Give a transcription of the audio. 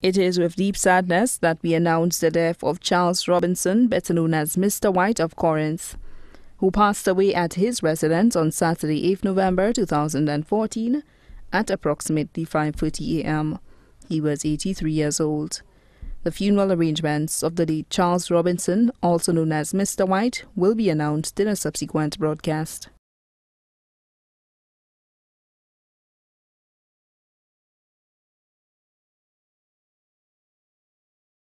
It is with deep sadness that we announce the death of Charles Robinson, better known as Mr. White of Corinth, who passed away at his residence on Saturday, 8 November 2014, at approximately 5:30 a.m. He was 83 years old. The funeral arrangements of the late Charles Robinson, also known as Mr. White, will be announced in a subsequent broadcast.